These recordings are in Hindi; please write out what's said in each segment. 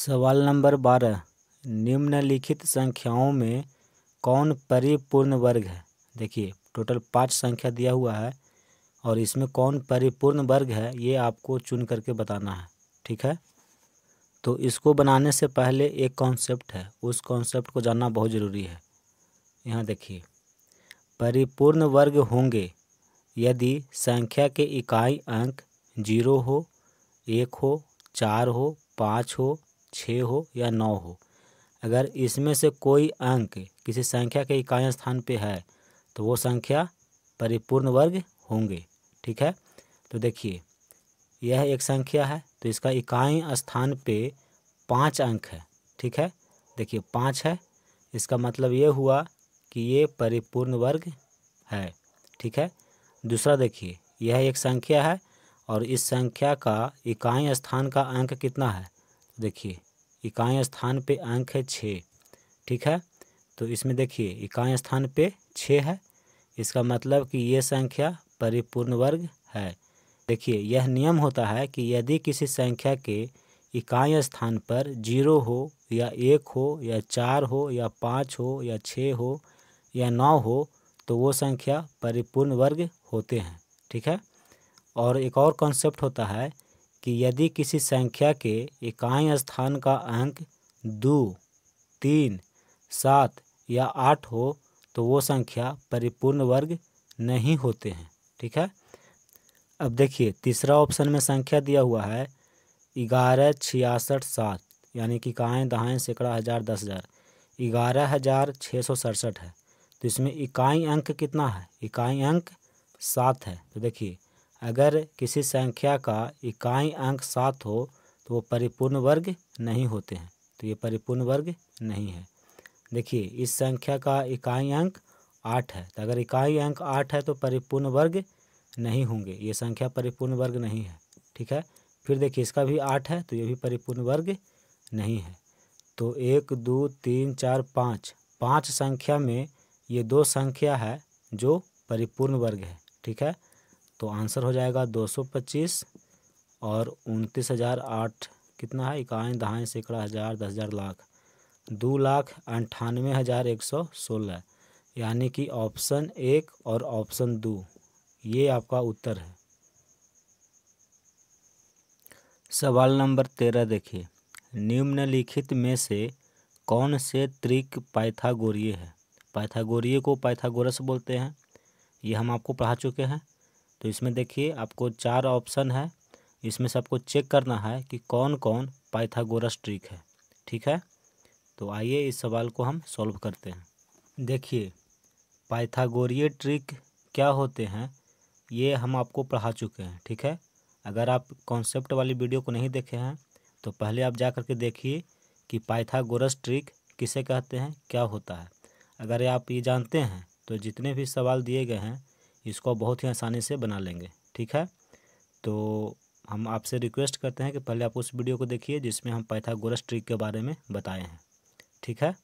सवाल नंबर बारह निम्नलिखित संख्याओं में कौन परिपूर्ण वर्ग है देखिए टोटल पाँच संख्या दिया हुआ है और इसमें कौन परिपूर्ण वर्ग है ये आपको चुन करके बताना है ठीक है तो इसको बनाने से पहले एक कॉन्सेप्ट है उस कॉन्सेप्ट को जानना बहुत ज़रूरी है यहाँ देखिए परिपूर्ण वर्ग होंगे यदि संख्या के इकाई अंक जीरो हो एक हो चार हो पाँच हो छः हो या नौ हो अगर इसमें से कोई अंक किसी संख्या के इकाई स्थान पे है तो वो संख्या परिपूर्ण वर्ग होंगे ठीक है तो देखिए यह एक संख्या है तो इसका इकाई स्थान पे पाँच अंक है ठीक है देखिए पाँच है इसका मतलब ये हुआ कि ये परिपूर्ण वर्ग है ठीक है दूसरा देखिए यह एक संख्या है और इस संख्या का इकाई स्थान का अंक कितना है देखिए इकाई स्थान पे अंक है छः ठीक है तो इसमें देखिए इकाई स्थान पे छः है इसका मतलब कि ये संख्या परिपूर्ण वर्ग है देखिए यह नियम होता है कि यदि किसी संख्या के इकाई स्थान पर जीरो हो या एक हो या चार हो या पाँच हो या छः हो या नौ हो तो वो संख्या परिपूर्ण वर्ग होते हैं ठीक है और एक और कॉन्सेप्ट होता है कि यदि किसी संख्या के इकाई स्थान का अंक दो तीन सात या आठ हो तो वो संख्या परिपूर्ण वर्ग नहीं होते हैं ठीक है अब देखिए तीसरा ऑप्शन में संख्या दिया हुआ है ग्यारह छियासठ सात यानी कि इकाएँ दहाएँ सैकड़ा हज़ार दस हज़ार ग्यारह हज़ार छः सौ सड़सठ है तो इसमें इकाई अंक कितना है इकाई अंक सात है तो देखिए अगर किसी संख्या का इकाई अंक सात हो तो वो परिपूर्ण वर्ग नहीं होते हैं तो ये परिपूर्ण वर्ग नहीं है देखिए इस संख्या का इकाई अंक आठ है तो अगर इकाई अंक आठ है तो परिपूर्ण वर्ग नहीं होंगे ये संख्या परिपूर्ण वर्ग नहीं है ठीक है फिर देखिए इसका भी आठ है तो ये भी परिपूर्ण वर्ग नहीं है तो एक दो तीन चार पाँच पाँच संख्या में ये दो संख्या है जो परिपूर्ण वर्ग है ठीक है तो आंसर हो जाएगा दो सौ पच्चीस और उनतीस हज़ार आठ कितना है इकाएँ दहाएँ सैकड़ा हज़ार दस हज़ार लाख दो लाख अंठानवे हज़ार एक सौ सोलह यानी कि ऑप्शन एक और ऑप्शन दो ये आपका उत्तर है सवाल नंबर तेरह देखिए निम्नलिखित में से कौन से त्रिक पाइथागोरिय है पाइथागोरिय को पाइथागोरस बोलते हैं ये हम आपको पढ़ा चुके हैं तो इसमें देखिए आपको चार ऑप्शन है इसमें से आपको चेक करना है कि कौन कौन पाइथागोरस ट्रिक है ठीक है तो आइए इस सवाल को हम सॉल्व करते हैं देखिए पाइथागोरिय ट्रिक क्या होते हैं ये हम आपको पढ़ा चुके हैं ठीक है अगर आप कॉन्सेप्ट वाली वीडियो को नहीं देखे हैं तो पहले आप जा करके देखिए कि पाइथागोरस ट्रिक किसे कहते हैं क्या होता है अगर आप ये जानते हैं तो जितने भी सवाल दिए गए हैं इसको बहुत ही आसानी से बना लेंगे ठीक है तो हम आपसे रिक्वेस्ट करते हैं कि पहले आप उस वीडियो को देखिए जिसमें हम पाइथागोरस ट्रिक के बारे में बताए हैं ठीक है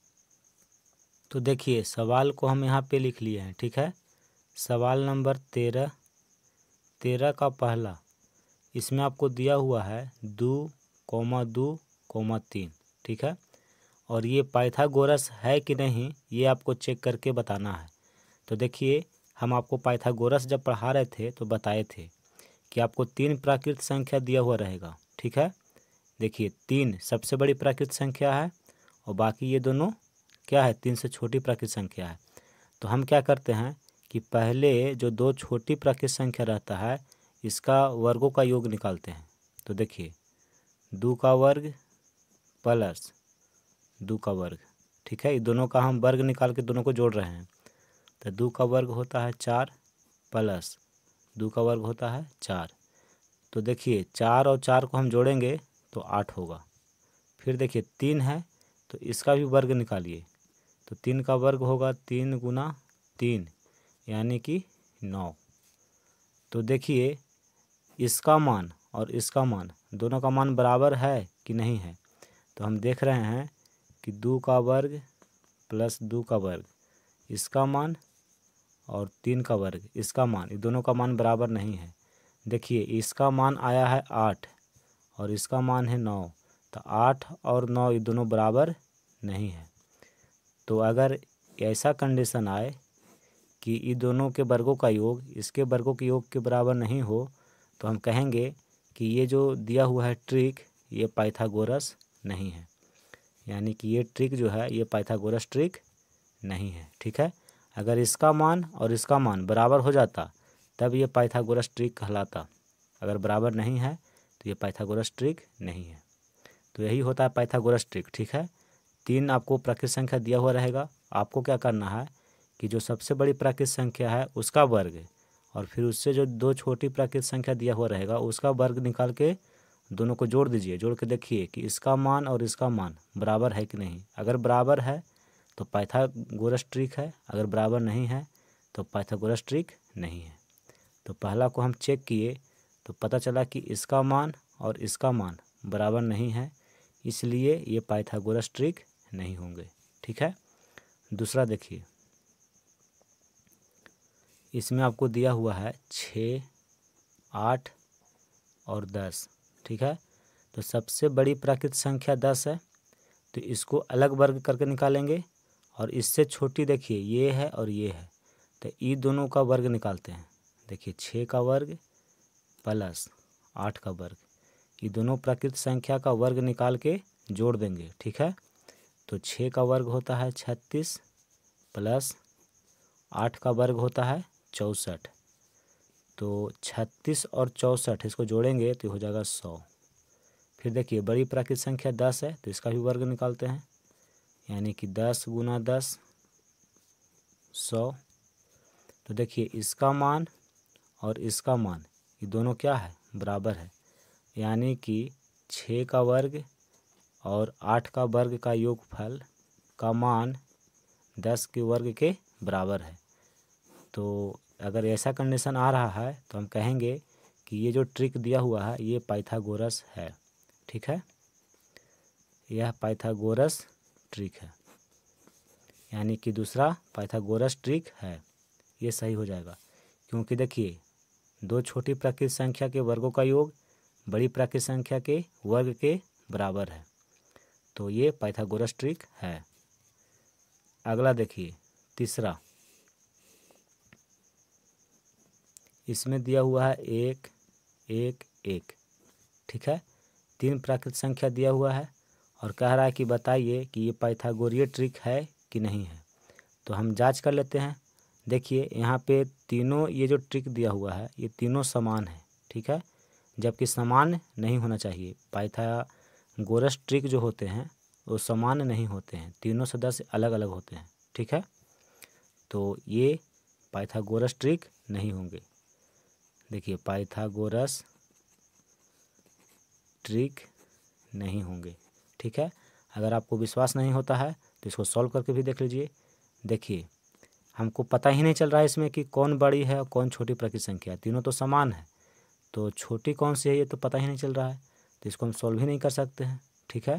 तो देखिए सवाल को हम यहाँ पे लिख लिए हैं ठीक है सवाल नंबर तेरह तेरह का पहला इसमें आपको दिया हुआ है दो कोमा दो कोमा तीन ठीक है और ये पाइथागोरस है कि नहीं ये आपको चेक करके बताना है तो देखिए हम आपको पाइथागोरस जब पढ़ा रहे थे तो बताए थे कि आपको तीन प्राकृत संख्या दिया हुआ रहेगा ठीक है देखिए तीन सबसे बड़ी प्राकृत संख्या है और बाकी ये दोनों क्या है तीन से छोटी प्राकृत संख्या है तो हम क्या करते हैं कि पहले जो दो छोटी प्राकृत संख्या रहता है इसका वर्गों का योग निकालते हैं तो देखिए दो का वर्ग प्लस दो का वर्ग ठीक है ये दोनों का हम वर्ग निकाल के दोनों को जोड़ रहे हैं तो दो का वर्ग होता है चार प्लस दो का वर्ग होता है चार तो देखिए चार और चार को हम जोड़ेंगे तो आठ होगा फिर देखिए तीन है तो इसका भी वर्ग निकालिए तो तीन का वर्ग होगा तीन गुना तीन यानी कि नौ तो देखिए इसका मान और इसका मान दोनों का मान बराबर है कि नहीं है तो हम देख रहे हैं कि दो का वर्ग प्लस दो का वर्ग इसका मान और तीन का वर्ग इसका मान ये दोनों का मान बराबर नहीं है देखिए इसका मान आया है आठ और इसका मान है नौ तो आठ और नौ ये दोनों बराबर नहीं है तो अगर ऐसा कंडीशन आए कि ये दोनों के वर्गों का योग इसके वर्गों के योग के बराबर नहीं हो तो हम कहेंगे कि ये जो दिया हुआ है ट्रिक ये पाइथागोरस नहीं है यानी कि ये ट्रिक जो है ये पाइथागोरस ट्रिक नहीं है ठीक है अगर इसका मान और इसका मान बराबर हो जाता तब ये पाइथागोरस ट्रिक कहलाता अगर बराबर नहीं है तो ये पाइथागोरस ट्रिक नहीं है तो यही होता है पाइथागोरस ट्रिक ठीक है तीन आपको प्राकृत संख्या दिया हुआ रहेगा आपको क्या करना है कि जो सबसे बड़ी प्राकृत संख्या है उसका वर्ग और फिर उससे जो दो छोटी प्राकृत संख्या दिया हुआ रहेगा उसका वर्ग निकाल के दोनों को जोड़ दीजिए जोड़ के देखिए कि इसका मान और इसका मान बराबर है कि नहीं अगर बराबर है तो पाइथागोरस ट्रिक है अगर बराबर नहीं है तो पाइथागोरस ट्रिक नहीं है तो पहला को हम चेक किए तो पता चला कि इसका मान और इसका मान बराबर नहीं है इसलिए ये पाइथागोरस ट्रिक नहीं होंगे ठीक है दूसरा देखिए इसमें आपको दिया हुआ है छः आठ और दस ठीक है तो सबसे बड़ी प्राकृत संख्या दस है तो इसको अलग वर्ग करके निकालेंगे और इससे छोटी देखिए ये है और ये है तो ये दोनों का वर्ग निकालते हैं देखिए छः का वर्ग प्लस आठ का वर्ग ये दोनों प्राकृत संख्या का वर्ग निकाल के जोड़ देंगे ठीक है तो छः का वर्ग होता है छत्तीस प्लस आठ का वर्ग होता है चौंसठ तो छत्तीस और चौंसठ इसको जोड़ेंगे तो हो जाएगा सौ फिर देखिए बड़ी प्राकृत संख्या दस है तो इसका भी वर्ग निकालते हैं यानी कि दस गुना दस सौ तो देखिए इसका मान और इसका मान ये दोनों क्या है बराबर है यानी कि छः का वर्ग और आठ का वर्ग का योगफल का मान दस के वर्ग के बराबर है तो अगर ऐसा कंडीशन आ रहा है तो हम कहेंगे कि ये जो ट्रिक दिया हुआ है ये पाइथागोरस है ठीक है यह पाइथागोरस ट्रिक है यानी कि दूसरा पाइथागोरस ट्रिक है ये सही हो जाएगा क्योंकि देखिए दो छोटी प्राकृत संख्या के वर्गों का योग बड़ी प्राकृत संख्या के वर्ग के बराबर है तो ये पाइथागोरस ट्रिक है अगला देखिए तीसरा इसमें दिया हुआ है एक एक एक ठीक है तीन प्राकृत संख्या दिया हुआ है और कह रहा है कि बताइए कि ये पाइथागोरिय ट्रिक है कि नहीं है तो हम जांच कर लेते हैं देखिए यहाँ पे तीनों ये जो ट्रिक दिया हुआ है ये तीनों समान है ठीक है जबकि समान नहीं होना चाहिए पाइथागोरस ट्रिक जो होते हैं वो समान नहीं होते हैं तीनों सदस्य अलग अलग होते हैं ठीक है तो ये पाइथागोरस ट्रिक नहीं होंगे देखिए पाइथागोरस ट्रिक नहीं होंगे ठीक है अगर आपको विश्वास नहीं होता है तो इसको सॉल्व करके भी देख लीजिए देखिए हमको पता ही नहीं चल रहा है इसमें कि कौन बड़ी है और कौन छोटी प्रकृति संख्या है तीनों तो समान है तो छोटी कौन सी है ये तो पता ही नहीं चल रहा है तो इसको हम सॉल्व ही नहीं कर सकते हैं ठीक है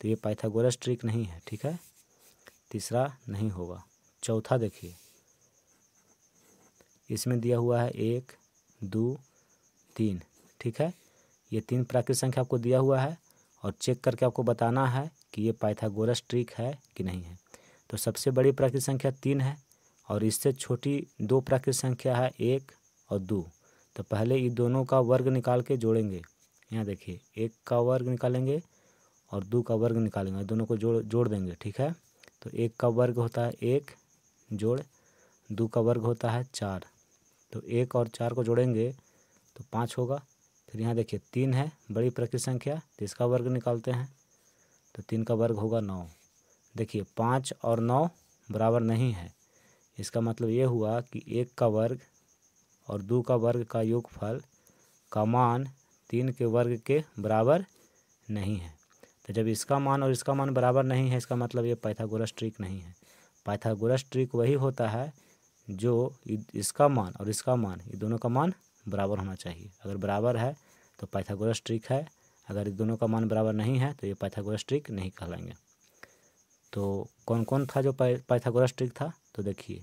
तो ये पाइथागोरस ट्रिक नहीं है ठीक है तीसरा नहीं होगा चौथा देखिए इसमें दिया हुआ है एक दो तीन ठीक है ये तीन प्राकृत संख्या आपको दिया हुआ है और चेक करके आपको बताना है कि ये पाइथागोरस ट्रिक है कि नहीं है तो सबसे बड़ी प्राकृत संख्या तीन है और इससे छोटी दो प्राकृत संख्या है एक और दो तो पहले ये दोनों का वर्ग निकाल के जोड़ेंगे यहाँ देखिए एक का वर्ग निकालेंगे और दो का वर्ग निकालेंगे दोनों को जोड़ जोड़ देंगे ठीक है तो एक का वर्ग होता है एक जोड़ दो का वर्ग होता है चार तो एक और चार को जोड़ेंगे तो पाँच होगा फिर यहाँ देखिए तीन है बड़ी प्रकृत संख्या तो इसका वर्ग निकालते हैं तो तीन का वर्ग होगा नौ देखिए पाँच और नौ बराबर नहीं है इसका मतलब ये हुआ कि एक का वर्ग और दो का वर्ग का योगफल का मान तीन के वर्ग के बराबर नहीं है तो जब इसका मान और इसका मान बराबर नहीं है इसका मतलब ये पाइथागोरस ट्रिक नहीं है पाइथागोरस ट्रिक वही होता है जो इसका मान और इसका मान ये दोनों का मान बराबर होना चाहिए अगर बराबर है तो पाइथागोरस ट्रिक है अगर दोनों का मान बराबर नहीं है तो ये पाइथागोरस ट्रिक नहीं कहलाएंगे तो कौन कौन था जो पाइथागोरस ट्रिक था तो देखिए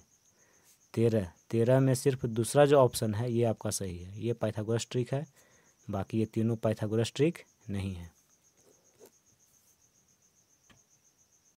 तेरह तेरह में सिर्फ दूसरा जो ऑप्शन है ये आपका सही है ये पाइथागोरस ट्रिक है बाकी ये तीनों पाइथागोरस ट्रिक नहीं है